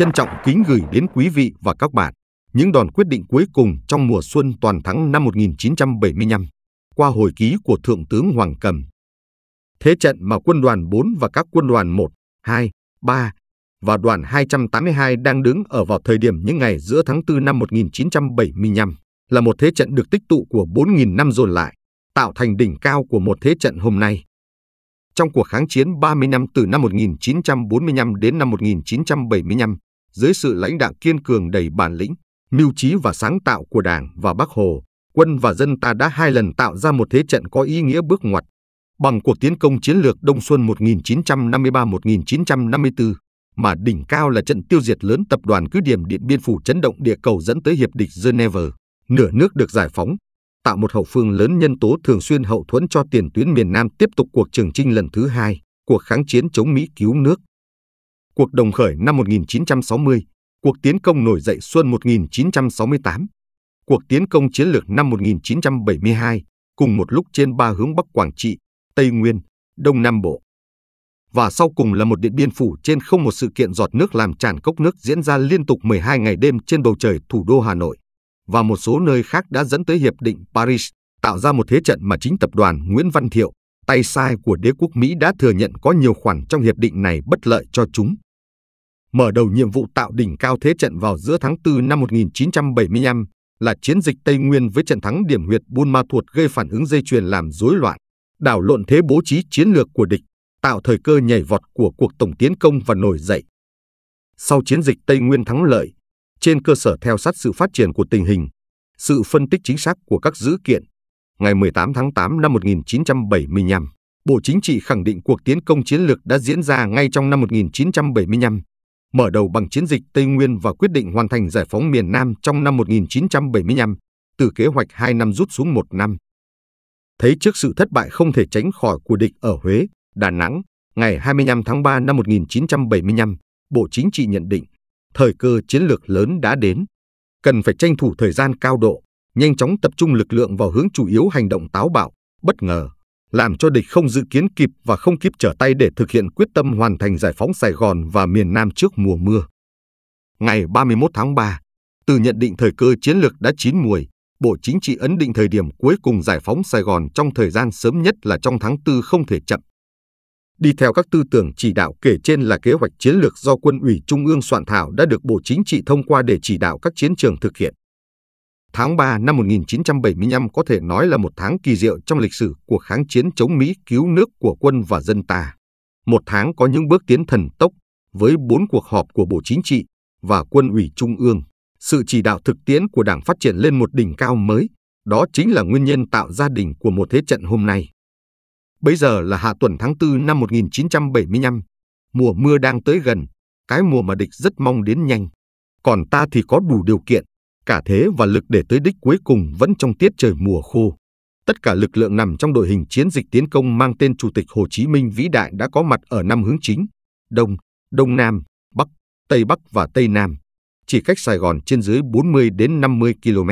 trân trọng kính gửi đến quý vị và các bạn những đòn quyết định cuối cùng trong mùa xuân toàn thắng năm 1975 qua hồi ký của Thượng tướng Hoàng Cầm. Thế trận mà quân đoàn 4 và các quân đoàn 1, 2, 3 và đoàn 282 đang đứng ở vào thời điểm những ngày giữa tháng 4 năm 1975 là một thế trận được tích tụ của 4.000 năm dồn lại, tạo thành đỉnh cao của một thế trận hôm nay. Trong cuộc kháng chiến 30 năm từ năm 1945 đến năm 1975, dưới sự lãnh đạo kiên cường đầy bản lĩnh, mưu trí và sáng tạo của Đảng và Bác Hồ, quân và dân ta đã hai lần tạo ra một thế trận có ý nghĩa bước ngoặt bằng cuộc tiến công chiến lược Đông Xuân 1953-1954 mà đỉnh cao là trận tiêu diệt lớn tập đoàn cứ điểm Điện Biên Phủ chấn động địa cầu dẫn tới hiệp định Geneva, nửa nước được giải phóng, tạo một hậu phương lớn nhân tố thường xuyên hậu thuẫn cho tiền tuyến miền Nam tiếp tục cuộc trường trinh lần thứ hai, cuộc kháng chiến chống Mỹ cứu nước cuộc đồng khởi năm 1960, cuộc tiến công nổi dậy xuân 1968, cuộc tiến công chiến lược năm 1972, cùng một lúc trên ba hướng Bắc Quảng Trị, Tây Nguyên, Đông Nam Bộ. Và sau cùng là một điện biên phủ trên không một sự kiện giọt nước làm tràn cốc nước diễn ra liên tục 12 ngày đêm trên bầu trời thủ đô Hà Nội. Và một số nơi khác đã dẫn tới Hiệp định Paris, tạo ra một thế trận mà chính tập đoàn Nguyễn Văn Thiệu, tay sai của đế quốc Mỹ đã thừa nhận có nhiều khoản trong hiệp định này bất lợi cho chúng mở đầu nhiệm vụ tạo đỉnh cao thế trận vào giữa tháng 4 năm 1975 là chiến dịch Tây Nguyên với trận thắng điểm huyệt Buôn Ma Thuột gây phản ứng dây chuyền làm rối loạn, đảo lộn thế bố trí chiến lược của địch, tạo thời cơ nhảy vọt của cuộc tổng tiến công và nổi dậy. Sau chiến dịch Tây Nguyên thắng lợi, trên cơ sở theo sát sự phát triển của tình hình, sự phân tích chính xác của các dữ kiện, ngày 18 tháng 8 năm 1975, Bộ Chính trị khẳng định cuộc tiến công chiến lược đã diễn ra ngay trong năm 1975 mở đầu bằng chiến dịch Tây Nguyên và quyết định hoàn thành giải phóng miền Nam trong năm 1975, từ kế hoạch 2 năm rút xuống 1 năm. Thấy trước sự thất bại không thể tránh khỏi của địch ở Huế, Đà Nẵng, ngày 25 tháng 3 năm 1975, Bộ Chính trị nhận định, thời cơ chiến lược lớn đã đến. Cần phải tranh thủ thời gian cao độ, nhanh chóng tập trung lực lượng vào hướng chủ yếu hành động táo bạo, bất ngờ, làm cho địch không dự kiến kịp và không kịp trở tay để thực hiện quyết tâm hoàn thành giải phóng Sài Gòn và miền Nam trước mùa mưa. Ngày 31 tháng 3, từ nhận định thời cơ chiến lược đã chín mùi, Bộ Chính trị ấn định thời điểm cuối cùng giải phóng Sài Gòn trong thời gian sớm nhất là trong tháng 4 không thể chậm. Đi theo các tư tưởng chỉ đạo kể trên là kế hoạch chiến lược do Quân ủy Trung ương soạn thảo đã được Bộ Chính trị thông qua để chỉ đạo các chiến trường thực hiện. Tháng 3 năm 1975 có thể nói là một tháng kỳ diệu trong lịch sử cuộc kháng chiến chống Mỹ cứu nước của quân và dân ta. Một tháng có những bước tiến thần tốc với bốn cuộc họp của Bộ Chính trị và Quân ủy Trung ương. Sự chỉ đạo thực tiễn của Đảng phát triển lên một đỉnh cao mới, đó chính là nguyên nhân tạo ra đỉnh của một thế trận hôm nay. Bây giờ là hạ tuần tháng 4 năm 1975, mùa mưa đang tới gần, cái mùa mà địch rất mong đến nhanh. Còn ta thì có đủ điều kiện cả thế và lực để tới đích cuối cùng vẫn trong tiết trời mùa khô. Tất cả lực lượng nằm trong đội hình chiến dịch tiến công mang tên Chủ tịch Hồ Chí Minh vĩ đại đã có mặt ở năm hướng chính, Đông, Đông Nam, Bắc, Tây Bắc và Tây Nam, chỉ cách Sài Gòn trên dưới 40 đến 50 km.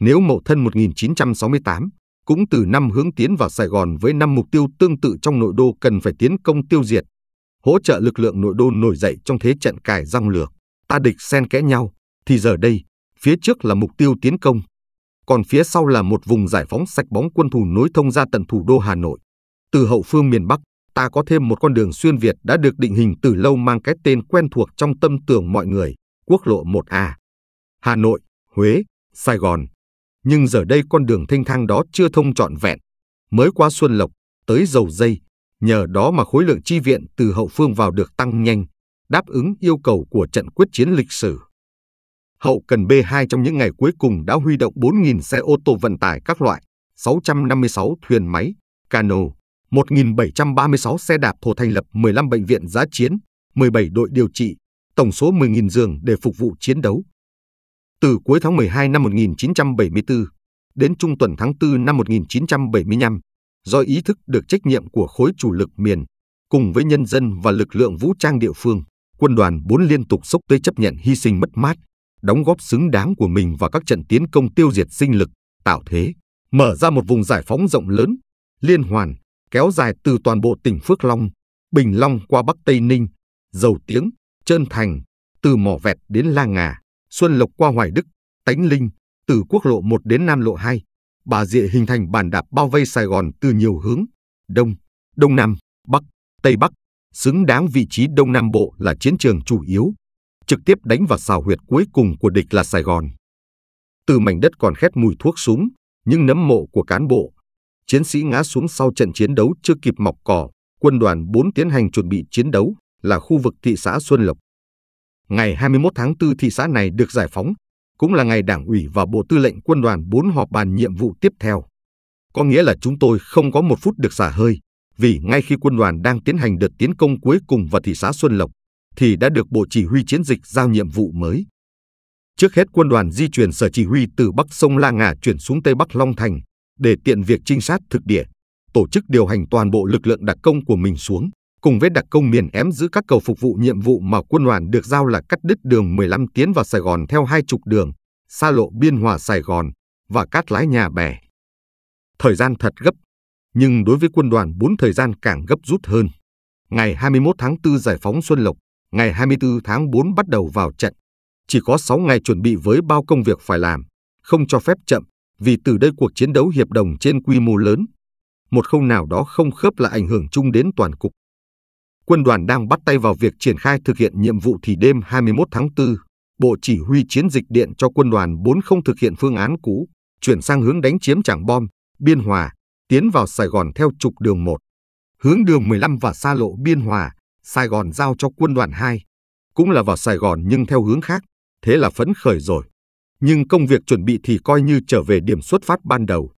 Nếu mậu thân 1968, cũng từ năm hướng tiến vào Sài Gòn với năm mục tiêu tương tự trong nội đô cần phải tiến công tiêu diệt, hỗ trợ lực lượng nội đô nổi dậy trong thế trận cài răng lược, ta địch xen kẽ nhau, thì giờ đây, phía trước là mục tiêu tiến công, còn phía sau là một vùng giải phóng sạch bóng quân thù nối thông ra tận thủ đô Hà Nội. Từ hậu phương miền Bắc, ta có thêm một con đường xuyên Việt đã được định hình từ lâu mang cái tên quen thuộc trong tâm tưởng mọi người, quốc lộ 1A. Hà Nội, Huế, Sài Gòn. Nhưng giờ đây con đường thanh thang đó chưa thông trọn vẹn. Mới qua Xuân Lộc, tới Dầu Dây, nhờ đó mà khối lượng chi viện từ hậu phương vào được tăng nhanh, đáp ứng yêu cầu của trận quyết chiến lịch sử. Hậu cần B2 trong những ngày cuối cùng đã huy động 4.000 xe ô tô vận tải các loại, 656 thuyền máy, cano, 1.736 xe đạp hồ thành lập 15 bệnh viện giá chiến, 17 đội điều trị, tổng số 10.000 giường để phục vụ chiến đấu. Từ cuối tháng 12 năm 1974 đến trung tuần tháng 4 năm 1975, do ý thức được trách nhiệm của khối chủ lực miền, cùng với nhân dân và lực lượng vũ trang địa phương, quân đoàn 4 liên tục sốc tới chấp nhận hy sinh mất mát, đóng góp xứng đáng của mình vào các trận tiến công tiêu diệt sinh lực, tạo thế, mở ra một vùng giải phóng rộng lớn, liên hoàn, kéo dài từ toàn bộ tỉnh Phước Long, Bình Long qua Bắc Tây Ninh, Dầu Tiếng, Trơn Thành, từ Mỏ Vẹt đến La Ngà, Xuân Lộc qua Hoài Đức, Tánh Linh, từ quốc lộ 1 đến Nam lộ 2, Bà Rịa hình thành bàn đạp bao vây Sài Gòn từ nhiều hướng, Đông, Đông Nam, Bắc, Tây Bắc, xứng đáng vị trí Đông Nam Bộ là chiến trường chủ yếu trực tiếp đánh vào xào huyệt cuối cùng của địch là Sài Gòn. Từ mảnh đất còn khét mùi thuốc súng, những nấm mộ của cán bộ, chiến sĩ ngã xuống sau trận chiến đấu chưa kịp mọc cỏ, quân đoàn 4 tiến hành chuẩn bị chiến đấu là khu vực thị xã Xuân Lộc. Ngày 21 tháng 4 thị xã này được giải phóng, cũng là ngày Đảng ủy và Bộ Tư lệnh Quân đoàn 4 họp bàn nhiệm vụ tiếp theo. Có nghĩa là chúng tôi không có một phút được xả hơi, vì ngay khi quân đoàn đang tiến hành đợt tiến công cuối cùng vào thị xã Xuân Lộc, thì đã được Bộ Chỉ huy Chiến dịch giao nhiệm vụ mới. Trước hết quân đoàn di chuyển sở chỉ huy từ Bắc Sông La Ngà chuyển xuống Tây Bắc Long Thành để tiện việc trinh sát thực địa, tổ chức điều hành toàn bộ lực lượng đặc công của mình xuống, cùng với đặc công miền ém giữ các cầu phục vụ nhiệm vụ mà quân đoàn được giao là cắt đứt đường 15 tiến vào Sài Gòn theo hai trục đường, xa lộ Biên Hòa Sài Gòn và cát lái nhà bè. Thời gian thật gấp, nhưng đối với quân đoàn 4 thời gian càng gấp rút hơn. Ngày 21 tháng 4 giải phóng Xuân Lộc, ngày 24 tháng 4 bắt đầu vào trận. Chỉ có 6 ngày chuẩn bị với bao công việc phải làm, không cho phép chậm, vì từ đây cuộc chiến đấu hiệp đồng trên quy mô lớn. Một khâu nào đó không khớp là ảnh hưởng chung đến toàn cục. Quân đoàn đang bắt tay vào việc triển khai thực hiện nhiệm vụ thì đêm 21 tháng 4, Bộ Chỉ huy Chiến dịch điện cho quân đoàn 4 không thực hiện phương án cũ, chuyển sang hướng đánh chiếm Trảng Bom, Biên Hòa, tiến vào Sài Gòn theo trục đường 1. Hướng đường 15 và xa lộ Biên Hòa, Sài Gòn giao cho quân đoàn 2, cũng là vào Sài Gòn nhưng theo hướng khác, thế là phấn khởi rồi. Nhưng công việc chuẩn bị thì coi như trở về điểm xuất phát ban đầu.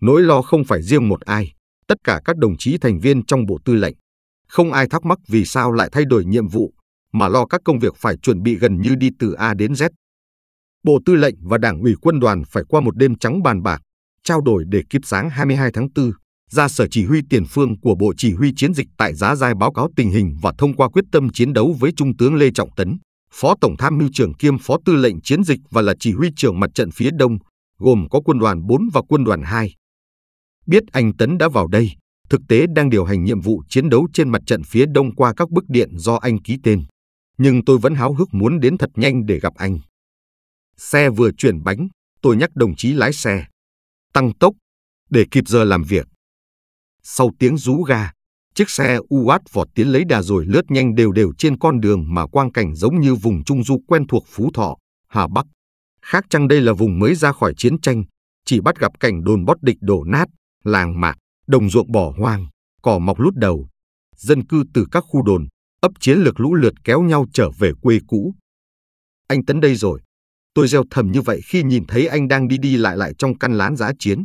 Nỗi lo không phải riêng một ai, tất cả các đồng chí thành viên trong bộ tư lệnh. Không ai thắc mắc vì sao lại thay đổi nhiệm vụ, mà lo các công việc phải chuẩn bị gần như đi từ A đến Z. Bộ Tư lệnh và Đảng ủy quân đoàn phải qua một đêm trắng bàn bạc, trao đổi để kịp sáng 22 tháng 4 ra Sở Chỉ huy Tiền phương của Bộ Chỉ huy Chiến dịch tại Giá Giai báo cáo tình hình và thông qua quyết tâm chiến đấu với Trung tướng Lê Trọng Tấn, Phó Tổng tham mưu trưởng kiêm Phó Tư lệnh Chiến dịch và là Chỉ huy trưởng mặt trận phía Đông, gồm có quân đoàn 4 và quân đoàn 2. Biết anh Tấn đã vào đây, thực tế đang điều hành nhiệm vụ chiến đấu trên mặt trận phía Đông qua các bức điện do anh ký tên. Nhưng tôi vẫn háo hức muốn đến thật nhanh để gặp anh. Xe vừa chuyển bánh, tôi nhắc đồng chí lái xe. Tăng tốc, để kịp giờ làm việc. Sau tiếng rú ga, chiếc xe UAT vọt tiến lấy đà rồi lướt nhanh đều đều trên con đường mà quang cảnh giống như vùng trung du quen thuộc Phú Thọ, Hà Bắc. Khác chăng đây là vùng mới ra khỏi chiến tranh, chỉ bắt gặp cảnh đồn bót địch đổ nát, làng mạc, đồng ruộng bỏ hoang, cỏ mọc lút đầu. Dân cư từ các khu đồn, ấp chiến lược lũ lượt kéo nhau trở về quê cũ. Anh Tấn đây rồi. Tôi gieo thầm như vậy khi nhìn thấy anh đang đi đi lại lại trong căn lán giá chiến.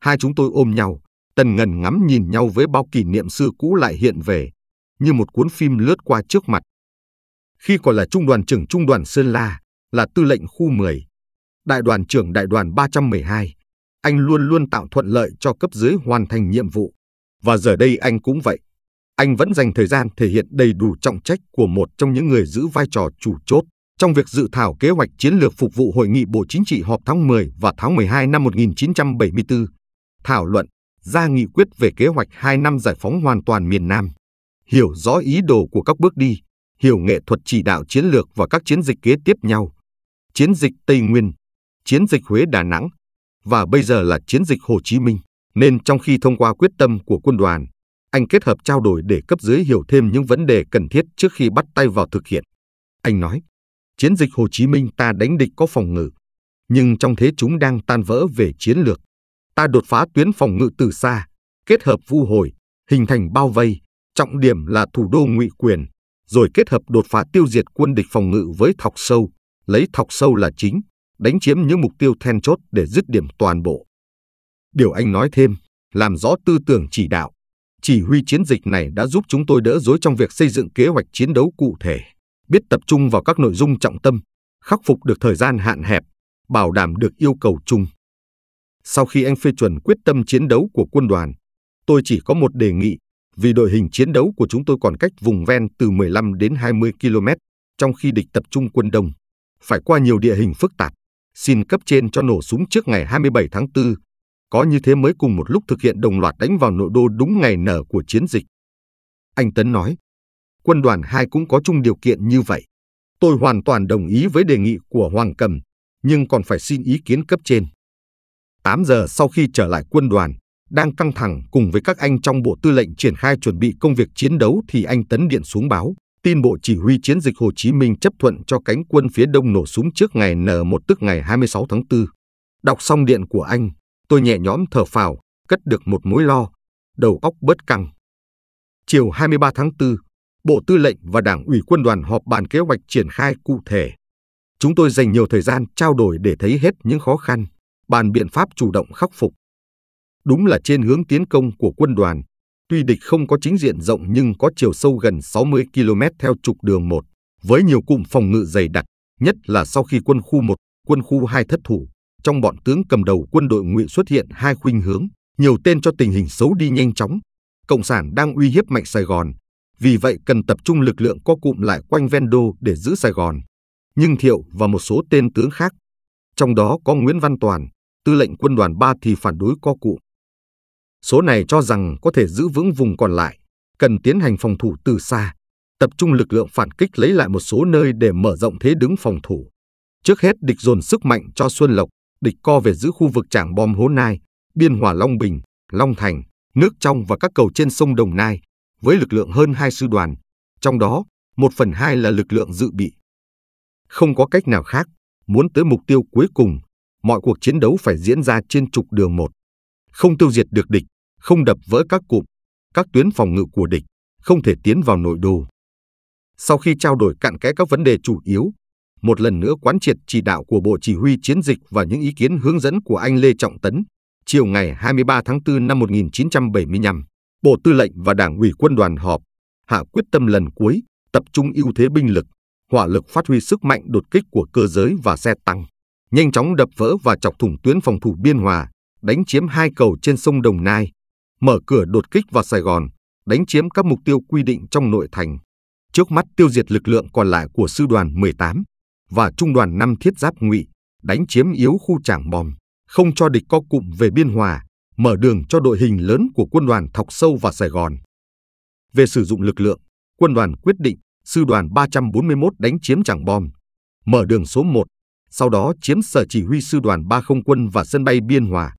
Hai chúng tôi ôm nhau, Tần ngần ngắm nhìn nhau với bao kỷ niệm xưa cũ lại hiện về, như một cuốn phim lướt qua trước mặt. Khi còn là trung đoàn trưởng trung đoàn Sơn La, là tư lệnh khu 10, đại đoàn trưởng đại đoàn 312, anh luôn luôn tạo thuận lợi cho cấp dưới hoàn thành nhiệm vụ. Và giờ đây anh cũng vậy. Anh vẫn dành thời gian thể hiện đầy đủ trọng trách của một trong những người giữ vai trò chủ chốt trong việc dự thảo kế hoạch chiến lược phục vụ hội nghị Bộ Chính trị họp tháng 10 và tháng 12 năm 1974, thảo luận, ra nghị quyết về kế hoạch 2 năm giải phóng hoàn toàn miền Nam. Hiểu rõ ý đồ của các bước đi, hiểu nghệ thuật chỉ đạo chiến lược và các chiến dịch kế tiếp nhau. Chiến dịch Tây Nguyên, chiến dịch Huế Đà Nẵng và bây giờ là chiến dịch Hồ Chí Minh. Nên trong khi thông qua quyết tâm của quân đoàn, anh kết hợp trao đổi để cấp dưới hiểu thêm những vấn đề cần thiết trước khi bắt tay vào thực hiện. Anh nói, chiến dịch Hồ Chí Minh ta đánh địch có phòng ngự, nhưng trong thế chúng đang tan vỡ về chiến lược ta đột phá tuyến phòng ngự từ xa, kết hợp vu hồi, hình thành bao vây, trọng điểm là thủ đô ngụy quyền, rồi kết hợp đột phá tiêu diệt quân địch phòng ngự với thọc sâu, lấy thọc sâu là chính, đánh chiếm những mục tiêu then chốt để dứt điểm toàn bộ. Điều anh nói thêm, làm rõ tư tưởng chỉ đạo, chỉ huy chiến dịch này đã giúp chúng tôi đỡ dối trong việc xây dựng kế hoạch chiến đấu cụ thể, biết tập trung vào các nội dung trọng tâm, khắc phục được thời gian hạn hẹp, bảo đảm được yêu cầu chung. Sau khi anh phê chuẩn quyết tâm chiến đấu của quân đoàn, tôi chỉ có một đề nghị, vì đội hình chiến đấu của chúng tôi còn cách vùng ven từ 15 đến 20 km, trong khi địch tập trung quân đông, phải qua nhiều địa hình phức tạp. Xin cấp trên cho nổ súng trước ngày 27 tháng 4, có như thế mới cùng một lúc thực hiện đồng loạt đánh vào nội đô đúng ngày nở của chiến dịch. Anh Tấn nói, quân đoàn 2 cũng có chung điều kiện như vậy. Tôi hoàn toàn đồng ý với đề nghị của Hoàng Cầm, nhưng còn phải xin ý kiến cấp trên. 8 giờ sau khi trở lại quân đoàn, đang căng thẳng cùng với các anh trong bộ tư lệnh triển khai chuẩn bị công việc chiến đấu thì anh Tấn điện xuống báo, tin bộ chỉ huy chiến dịch Hồ Chí Minh chấp thuận cho cánh quân phía đông nổ súng trước ngày N1 tức ngày 26 tháng 4. Đọc xong điện của anh, tôi nhẹ nhõm thở phào, cất được một mối lo, đầu óc bớt căng. Chiều 23 tháng 4, Bộ Tư lệnh và Đảng ủy quân đoàn họp bàn kế hoạch triển khai cụ thể. Chúng tôi dành nhiều thời gian trao đổi để thấy hết những khó khăn, bàn biện pháp chủ động khắc phục. Đúng là trên hướng tiến công của quân đoàn, tuy địch không có chính diện rộng nhưng có chiều sâu gần 60 km theo trục đường 1, với nhiều cụm phòng ngự dày đặc, nhất là sau khi quân khu 1, quân khu 2 thất thủ, trong bọn tướng cầm đầu quân đội ngụy xuất hiện hai khuynh hướng, nhiều tên cho tình hình xấu đi nhanh chóng. Cộng sản đang uy hiếp mạnh Sài Gòn, vì vậy cần tập trung lực lượng có cụm lại quanh ven đô để giữ Sài Gòn. Nhưng Thiệu và một số tên tướng khác trong đó có Nguyễn Văn Toàn, tư lệnh quân đoàn 3 thì phản đối co cụ. Số này cho rằng có thể giữ vững vùng còn lại, cần tiến hành phòng thủ từ xa, tập trung lực lượng phản kích lấy lại một số nơi để mở rộng thế đứng phòng thủ. Trước hết địch dồn sức mạnh cho Xuân Lộc, địch co về giữ khu vực trảng bom Hố Nai, Biên Hòa Long Bình, Long Thành, nước trong và các cầu trên sông Đồng Nai, với lực lượng hơn hai sư đoàn, trong đó 1 phần 2 là lực lượng dự bị. Không có cách nào khác, Muốn tới mục tiêu cuối cùng, mọi cuộc chiến đấu phải diễn ra trên trục đường một. Không tiêu diệt được địch, không đập vỡ các cụm, các tuyến phòng ngự của địch, không thể tiến vào nội đô. Sau khi trao đổi cạn kẽ các vấn đề chủ yếu, một lần nữa quán triệt chỉ đạo của Bộ Chỉ huy Chiến dịch và những ý kiến hướng dẫn của anh Lê Trọng Tấn, chiều ngày 23 tháng 4 năm 1975, Bộ Tư lệnh và Đảng ủy quân đoàn họp, hạ quyết tâm lần cuối, tập trung ưu thế binh lực, hỏa lực phát huy sức mạnh đột kích của cơ giới và xe tăng, nhanh chóng đập vỡ và chọc thủng tuyến phòng thủ Biên Hòa, đánh chiếm hai cầu trên sông Đồng Nai, mở cửa đột kích vào Sài Gòn, đánh chiếm các mục tiêu quy định trong nội thành. Trước mắt tiêu diệt lực lượng còn lại của sư đoàn 18 và trung đoàn 5 thiết giáp ngụy, đánh chiếm yếu khu trảng bom, không cho địch co cụm về Biên Hòa, mở đường cho đội hình lớn của quân đoàn thọc sâu vào Sài Gòn. Về sử dụng lực lượng, quân đoàn quyết định sư đoàn 341 đánh chiếm Trảng Bom, mở đường số 1, sau đó chiếm sở chỉ huy sư đoàn 30 quân và sân bay Biên Hòa.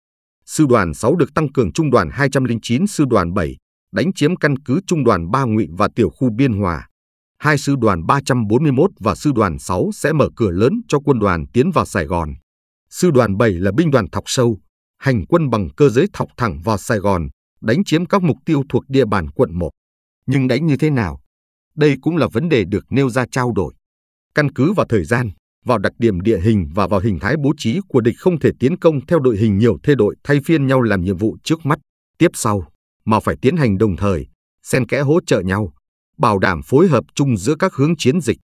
Sư đoàn 6 được tăng cường trung đoàn 209 sư đoàn 7, đánh chiếm căn cứ trung đoàn 3 Ngụy và tiểu khu Biên Hòa. Hai sư đoàn 341 và sư đoàn 6 sẽ mở cửa lớn cho quân đoàn tiến vào Sài Gòn. Sư đoàn 7 là binh đoàn thọc sâu, hành quân bằng cơ giới thọc thẳng vào Sài Gòn, đánh chiếm các mục tiêu thuộc địa bàn quận 1. Nhưng đánh như thế nào? Đây cũng là vấn đề được nêu ra trao đổi. Căn cứ vào thời gian, vào đặc điểm địa hình và vào hình thái bố trí của địch không thể tiến công theo đội hình nhiều thê đội thay phiên nhau làm nhiệm vụ trước mắt, tiếp sau, mà phải tiến hành đồng thời, xen kẽ hỗ trợ nhau, bảo đảm phối hợp chung giữa các hướng chiến dịch.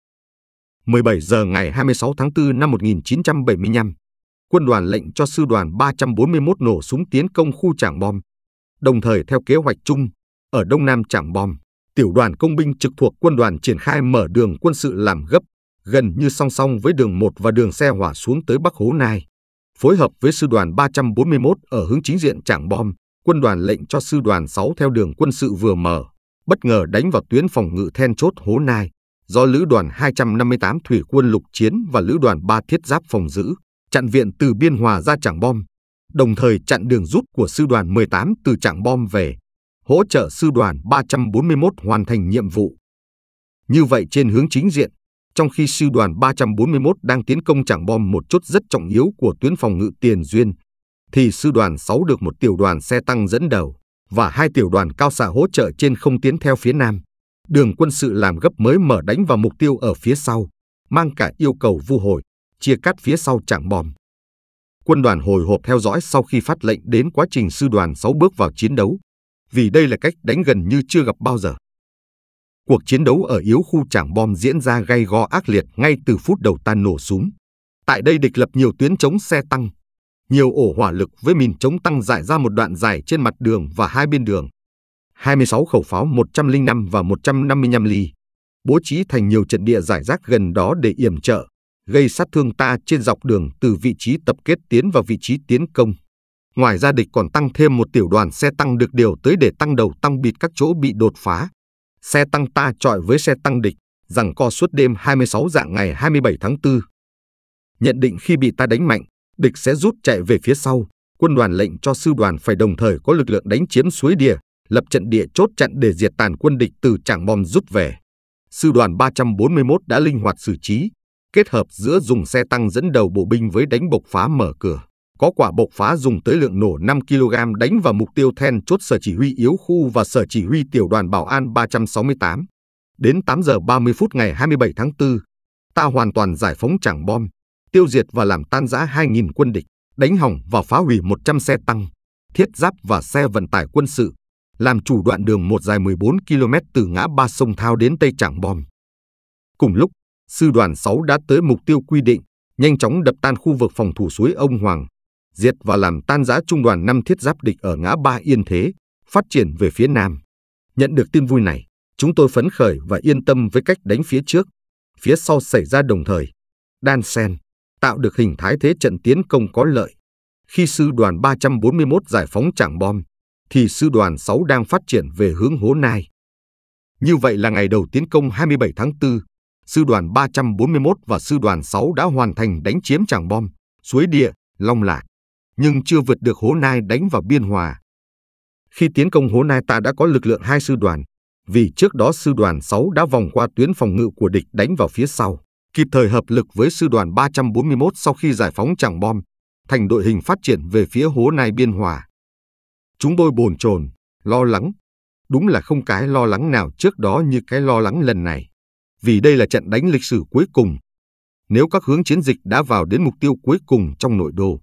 17 giờ ngày 26 tháng 4 năm 1975, quân đoàn lệnh cho sư đoàn 341 nổ súng tiến công khu trảng bom. Đồng thời theo kế hoạch chung, ở đông nam trảng bom, tiểu đoàn công binh trực thuộc quân đoàn triển khai mở đường quân sự làm gấp, gần như song song với đường 1 và đường xe hỏa xuống tới Bắc Hố Nai. Phối hợp với sư đoàn 341 ở hướng chính diện Trảng Bom, quân đoàn lệnh cho sư đoàn 6 theo đường quân sự vừa mở, bất ngờ đánh vào tuyến phòng ngự then chốt Hố Nai, do lữ đoàn 258 thủy quân lục chiến và lữ đoàn 3 thiết giáp phòng giữ, chặn viện từ Biên Hòa ra Trảng Bom, đồng thời chặn đường rút của sư đoàn 18 từ Trảng Bom về hỗ trợ sư đoàn 341 hoàn thành nhiệm vụ. Như vậy trên hướng chính diện, trong khi sư đoàn 341 đang tiến công chẳng bom một chốt rất trọng yếu của tuyến phòng ngự Tiền Duyên, thì sư đoàn 6 được một tiểu đoàn xe tăng dẫn đầu và hai tiểu đoàn cao xạ hỗ trợ trên không tiến theo phía nam. Đường quân sự làm gấp mới mở đánh vào mục tiêu ở phía sau, mang cả yêu cầu vu hồi, chia cắt phía sau chẳng bom. Quân đoàn hồi hộp theo dõi sau khi phát lệnh đến quá trình sư đoàn 6 bước vào chiến đấu, vì đây là cách đánh gần như chưa gặp bao giờ. Cuộc chiến đấu ở yếu khu trảng bom diễn ra gay go ác liệt ngay từ phút đầu ta nổ súng. Tại đây địch lập nhiều tuyến chống xe tăng, nhiều ổ hỏa lực với mìn chống tăng giải ra một đoạn dài trên mặt đường và hai bên đường. 26 khẩu pháo 105 và 155 ly, bố trí thành nhiều trận địa giải rác gần đó để yểm trợ, gây sát thương ta trên dọc đường từ vị trí tập kết tiến vào vị trí tiến công. Ngoài ra địch còn tăng thêm một tiểu đoàn xe tăng được điều tới để tăng đầu tăng bịt các chỗ bị đột phá. Xe tăng ta trọi với xe tăng địch, rằng co suốt đêm 26 dạng ngày 27 tháng 4. Nhận định khi bị ta đánh mạnh, địch sẽ rút chạy về phía sau. Quân đoàn lệnh cho sư đoàn phải đồng thời có lực lượng đánh chiếm suối địa, lập trận địa chốt chặn để diệt tàn quân địch từ trảng bom rút về. Sư đoàn 341 đã linh hoạt xử trí, kết hợp giữa dùng xe tăng dẫn đầu bộ binh với đánh bộc phá mở cửa có quả bộc phá dùng tới lượng nổ 5 kg đánh vào mục tiêu then chốt sở chỉ huy yếu khu và sở chỉ huy tiểu đoàn bảo an 368. Đến 8 giờ 30 phút ngày 27 tháng 4, ta hoàn toàn giải phóng chẳng bom, tiêu diệt và làm tan rã 2.000 quân địch, đánh hỏng và phá hủy 100 xe tăng, thiết giáp và xe vận tải quân sự, làm chủ đoạn đường một dài 14 km từ ngã ba sông Thao đến Tây Trảng Bom. Cùng lúc, sư đoàn 6 đã tới mục tiêu quy định, nhanh chóng đập tan khu vực phòng thủ suối Ông Hoàng, diệt và làm tan rã trung đoàn năm thiết giáp địch ở ngã ba Yên Thế, phát triển về phía Nam. Nhận được tin vui này, chúng tôi phấn khởi và yên tâm với cách đánh phía trước, phía sau xảy ra đồng thời, đan sen, tạo được hình thái thế trận tiến công có lợi. Khi sư đoàn 341 giải phóng Trảng Bom, thì sư đoàn 6 đang phát triển về hướng Hố Nai. Như vậy là ngày đầu tiến công 27 tháng 4, sư đoàn 341 và sư đoàn 6 đã hoàn thành đánh chiếm Trảng Bom, Suối Địa, Long Lạc nhưng chưa vượt được Hố Nai đánh vào Biên Hòa. Khi tiến công Hố Nai ta đã có lực lượng hai sư đoàn, vì trước đó sư đoàn 6 đã vòng qua tuyến phòng ngự của địch đánh vào phía sau, kịp thời hợp lực với sư đoàn 341 sau khi giải phóng Tràng Bom, thành đội hình phát triển về phía Hố Nai Biên Hòa. Chúng tôi bồn chồn, lo lắng. Đúng là không cái lo lắng nào trước đó như cái lo lắng lần này. Vì đây là trận đánh lịch sử cuối cùng. Nếu các hướng chiến dịch đã vào đến mục tiêu cuối cùng trong nội đô,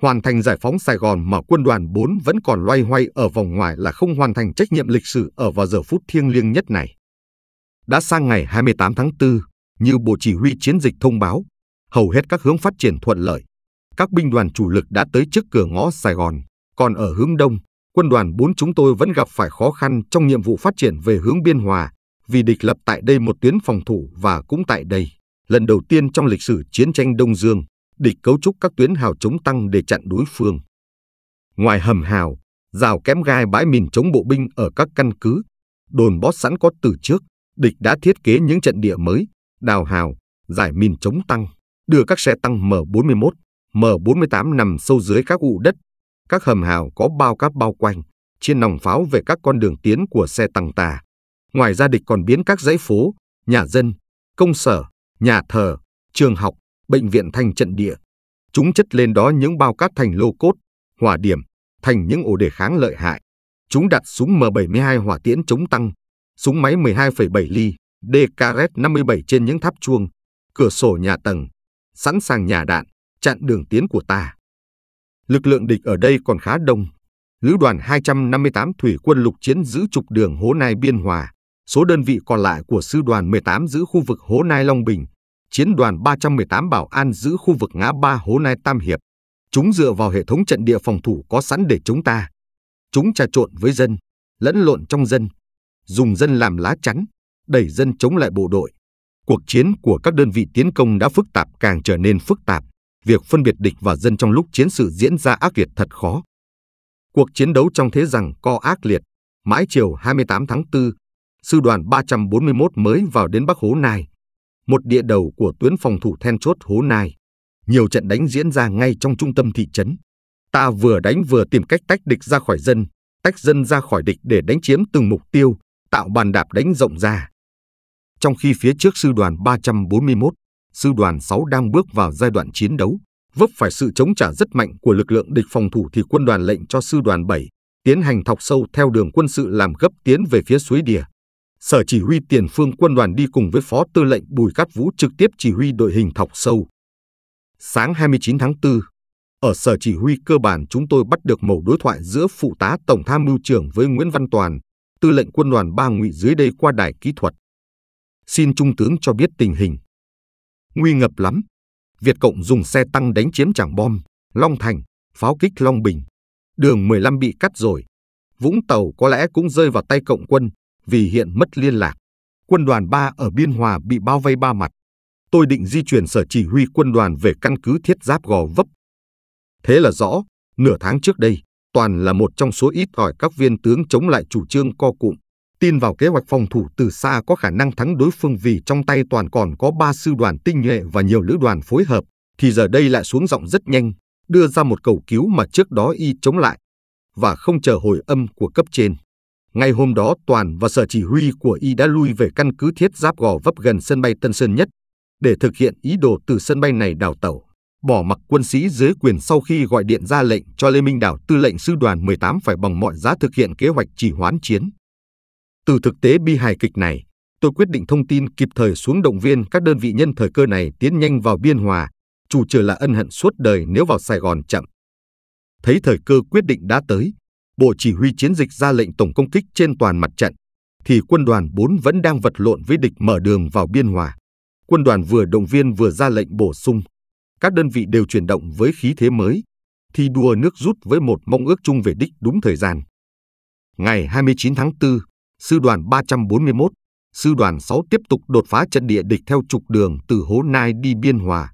hoàn thành giải phóng Sài Gòn mà quân đoàn 4 vẫn còn loay hoay ở vòng ngoài là không hoàn thành trách nhiệm lịch sử ở vào giờ phút thiêng liêng nhất này. Đã sang ngày 28 tháng 4, như Bộ Chỉ huy Chiến dịch thông báo, hầu hết các hướng phát triển thuận lợi. Các binh đoàn chủ lực đã tới trước cửa ngõ Sài Gòn, còn ở hướng đông, quân đoàn 4 chúng tôi vẫn gặp phải khó khăn trong nhiệm vụ phát triển về hướng biên hòa, vì địch lập tại đây một tuyến phòng thủ và cũng tại đây, lần đầu tiên trong lịch sử chiến tranh Đông Dương, địch cấu trúc các tuyến hào chống tăng để chặn đối phương. Ngoài hầm hào, rào kém gai bãi mìn chống bộ binh ở các căn cứ, đồn bót sẵn có từ trước, địch đã thiết kế những trận địa mới, đào hào, giải mìn chống tăng, đưa các xe tăng M41, M48 nằm sâu dưới các ụ đất. Các hầm hào có bao cát bao quanh, chia nòng pháo về các con đường tiến của xe tăng tà. Ngoài ra địch còn biến các dãy phố, nhà dân, công sở, nhà thờ, trường học bệnh viện thành trận địa. Chúng chất lên đó những bao cát thành lô cốt, hỏa điểm, thành những ổ đề kháng lợi hại. Chúng đặt súng M72 hỏa tiễn chống tăng, súng máy 12,7 ly, DKRS 57 trên những tháp chuông, cửa sổ nhà tầng, sẵn sàng nhà đạn, chặn đường tiến của ta. Lực lượng địch ở đây còn khá đông. Lữ đoàn 258 thủy quân lục chiến giữ trục đường Hố Nai Biên Hòa. Số đơn vị còn lại của sư đoàn 18 giữ khu vực Hố Nai Long Bình, chiến đoàn 318 bảo an giữ khu vực ngã ba hố nai Tam Hiệp. Chúng dựa vào hệ thống trận địa phòng thủ có sẵn để chúng ta. Chúng trà trộn với dân, lẫn lộn trong dân, dùng dân làm lá chắn, đẩy dân chống lại bộ đội. Cuộc chiến của các đơn vị tiến công đã phức tạp càng trở nên phức tạp. Việc phân biệt địch và dân trong lúc chiến sự diễn ra ác liệt thật khó. Cuộc chiến đấu trong thế rằng co ác liệt, mãi chiều 28 tháng 4, sư đoàn 341 mới vào đến Bắc Hố Nai, một địa đầu của tuyến phòng thủ then chốt Hố Nai. Nhiều trận đánh diễn ra ngay trong trung tâm thị trấn. Ta vừa đánh vừa tìm cách tách địch ra khỏi dân, tách dân ra khỏi địch để đánh chiếm từng mục tiêu, tạo bàn đạp đánh rộng ra. Trong khi phía trước sư đoàn 341, sư đoàn 6 đang bước vào giai đoạn chiến đấu, vấp phải sự chống trả rất mạnh của lực lượng địch phòng thủ thì quân đoàn lệnh cho sư đoàn 7 tiến hành thọc sâu theo đường quân sự làm gấp tiến về phía suối đìa. Sở chỉ huy tiền phương quân đoàn đi cùng với Phó Tư lệnh Bùi Cát Vũ trực tiếp chỉ huy đội hình thọc sâu. Sáng 29 tháng 4, ở sở chỉ huy cơ bản chúng tôi bắt được mẩu đối thoại giữa Phụ tá Tổng tham mưu trưởng với Nguyễn Văn Toàn, Tư lệnh quân đoàn ba ngụy dưới đây qua đài kỹ thuật. Xin Trung tướng cho biết tình hình. Nguy ngập lắm. Việt Cộng dùng xe tăng đánh chiếm Trảng Bom, Long Thành, pháo kích Long Bình. Đường 15 bị cắt rồi. Vũng Tàu có lẽ cũng rơi vào tay Cộng quân, vì hiện mất liên lạc. Quân đoàn 3 ở Biên Hòa bị bao vây ba mặt. Tôi định di chuyển sở chỉ huy quân đoàn về căn cứ thiết giáp gò vấp. Thế là rõ, nửa tháng trước đây, Toàn là một trong số ít hỏi các viên tướng chống lại chủ trương co cụm. Tin vào kế hoạch phòng thủ từ xa có khả năng thắng đối phương vì trong tay Toàn còn có ba sư đoàn tinh nhuệ và nhiều lữ đoàn phối hợp, thì giờ đây lại xuống giọng rất nhanh, đưa ra một cầu cứu mà trước đó y chống lại. Và không chờ hồi âm của cấp trên, ngay hôm đó Toàn và sở chỉ huy của Y đã lui về căn cứ thiết giáp gò vấp gần sân bay Tân Sơn Nhất để thực hiện ý đồ từ sân bay này đào tàu Bỏ mặc quân sĩ dưới quyền sau khi gọi điện ra lệnh cho Lê Minh Đảo tư lệnh sư đoàn 18 phải bằng mọi giá thực hiện kế hoạch chỉ hoán chiến. Từ thực tế bi hài kịch này, tôi quyết định thông tin kịp thời xuống động viên các đơn vị nhân thời cơ này tiến nhanh vào biên hòa, chủ trừ là ân hận suốt đời nếu vào Sài Gòn chậm. Thấy thời cơ quyết định đã tới, Bộ Chỉ huy chiến dịch ra lệnh tổng công kích trên toàn mặt trận, thì quân đoàn 4 vẫn đang vật lộn với địch mở đường vào biên hòa. Quân đoàn vừa động viên vừa ra lệnh bổ sung. Các đơn vị đều chuyển động với khí thế mới, thi đua nước rút với một mong ước chung về đích đúng thời gian. Ngày 29 tháng 4, Sư đoàn 341, Sư đoàn 6 tiếp tục đột phá trận địa địch theo trục đường từ Hố Nai đi Biên Hòa.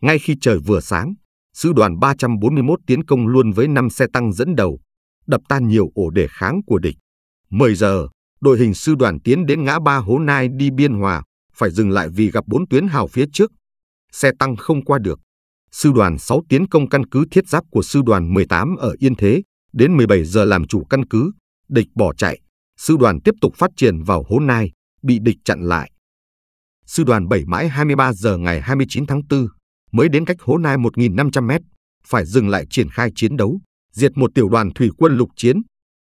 Ngay khi trời vừa sáng, Sư đoàn 341 tiến công luôn với 5 xe tăng dẫn đầu, đập tan nhiều ổ đề kháng của địch. 10 giờ, đội hình sư đoàn tiến đến ngã ba Hố Nai đi Biên Hòa, phải dừng lại vì gặp bốn tuyến hào phía trước. Xe tăng không qua được. Sư đoàn 6 tiến công căn cứ thiết giáp của sư đoàn 18 ở Yên Thế, đến 17 giờ làm chủ căn cứ, địch bỏ chạy. Sư đoàn tiếp tục phát triển vào Hố Nai, bị địch chặn lại. Sư đoàn 7 mãi 23 giờ ngày 29 tháng 4, mới đến cách Hố Nai 1.500 mét, phải dừng lại triển khai chiến đấu diệt một tiểu đoàn thủy quân lục chiến,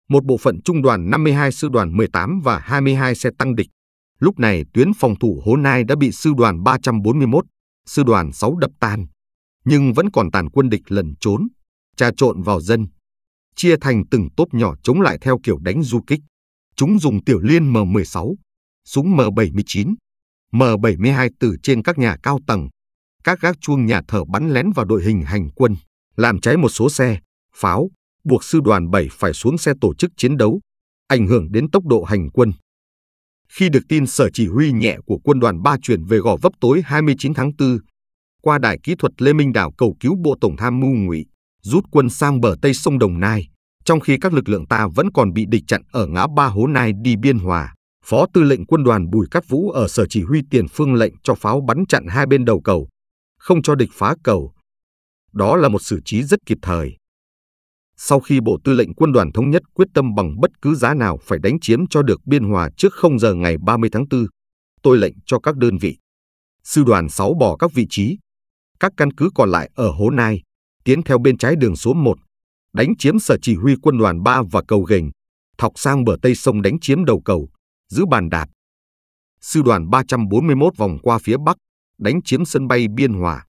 một bộ phận trung đoàn 52 sư đoàn 18 và 22 xe tăng địch. Lúc này tuyến phòng thủ Hố Nai đã bị sư đoàn 341, sư đoàn 6 đập tan, nhưng vẫn còn tàn quân địch lẩn trốn, trà trộn vào dân, chia thành từng tốp nhỏ chống lại theo kiểu đánh du kích. Chúng dùng tiểu liên M16, súng M79, M72 từ trên các nhà cao tầng, các gác chuông nhà thờ bắn lén vào đội hình hành quân, làm cháy một số xe, pháo, buộc sư đoàn 7 phải xuống xe tổ chức chiến đấu, ảnh hưởng đến tốc độ hành quân. Khi được tin sở chỉ huy nhẹ của quân đoàn 3 chuyển về gò vấp tối 29 tháng 4, qua đài kỹ thuật Lê Minh Đảo cầu cứu Bộ Tổng tham mưu Ngụy, rút quân sang bờ Tây sông Đồng Nai, trong khi các lực lượng ta vẫn còn bị địch chặn ở ngã ba hố Nai đi Biên Hòa. Phó tư lệnh quân đoàn Bùi Cát Vũ ở sở chỉ huy tiền phương lệnh cho pháo bắn chặn hai bên đầu cầu, không cho địch phá cầu. Đó là một xử trí rất kịp thời sau khi Bộ Tư lệnh Quân đoàn Thống nhất quyết tâm bằng bất cứ giá nào phải đánh chiếm cho được Biên Hòa trước 0 giờ ngày 30 tháng 4, tôi lệnh cho các đơn vị. Sư đoàn 6 bỏ các vị trí, các căn cứ còn lại ở Hố Nai, tiến theo bên trái đường số 1, đánh chiếm sở chỉ huy quân đoàn 3 và cầu gành, thọc sang bờ tây sông đánh chiếm đầu cầu, giữ bàn đạp. Sư đoàn 341 vòng qua phía bắc, đánh chiếm sân bay Biên Hòa.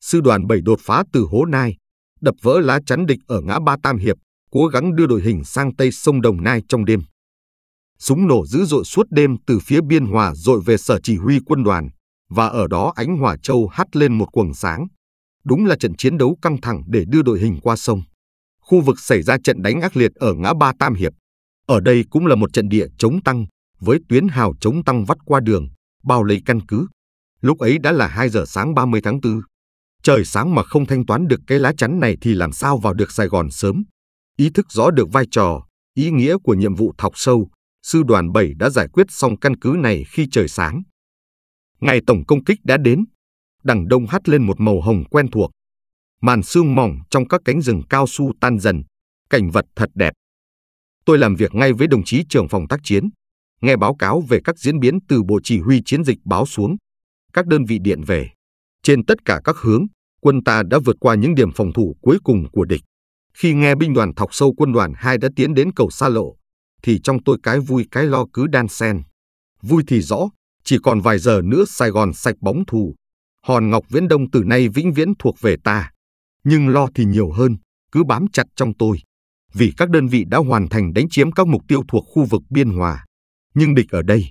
Sư đoàn 7 đột phá từ Hố Nai, đập vỡ lá chắn địch ở ngã ba Tam Hiệp, cố gắng đưa đội hình sang tây sông Đồng Nai trong đêm. Súng nổ dữ dội suốt đêm từ phía biên hòa dội về sở chỉ huy quân đoàn, và ở đó ánh hỏa châu hắt lên một quầng sáng. Đúng là trận chiến đấu căng thẳng để đưa đội hình qua sông. Khu vực xảy ra trận đánh ác liệt ở ngã ba Tam Hiệp. Ở đây cũng là một trận địa chống tăng, với tuyến hào chống tăng vắt qua đường, bao lấy căn cứ. Lúc ấy đã là 2 giờ sáng 30 tháng 4 trời sáng mà không thanh toán được cái lá chắn này thì làm sao vào được Sài Gòn sớm. Ý thức rõ được vai trò, ý nghĩa của nhiệm vụ thọc sâu, sư đoàn 7 đã giải quyết xong căn cứ này khi trời sáng. Ngày tổng công kích đã đến, đằng đông hắt lên một màu hồng quen thuộc. Màn sương mỏng trong các cánh rừng cao su tan dần, cảnh vật thật đẹp. Tôi làm việc ngay với đồng chí trưởng phòng tác chiến, nghe báo cáo về các diễn biến từ Bộ Chỉ huy Chiến dịch báo xuống, các đơn vị điện về. Trên tất cả các hướng, quân ta đã vượt qua những điểm phòng thủ cuối cùng của địch. Khi nghe binh đoàn thọc sâu quân đoàn 2 đã tiến đến cầu xa lộ, thì trong tôi cái vui cái lo cứ đan sen. Vui thì rõ, chỉ còn vài giờ nữa Sài Gòn sạch bóng thù. Hòn Ngọc Viễn Đông từ nay vĩnh viễn thuộc về ta. Nhưng lo thì nhiều hơn, cứ bám chặt trong tôi. Vì các đơn vị đã hoàn thành đánh chiếm các mục tiêu thuộc khu vực biên hòa. Nhưng địch ở đây,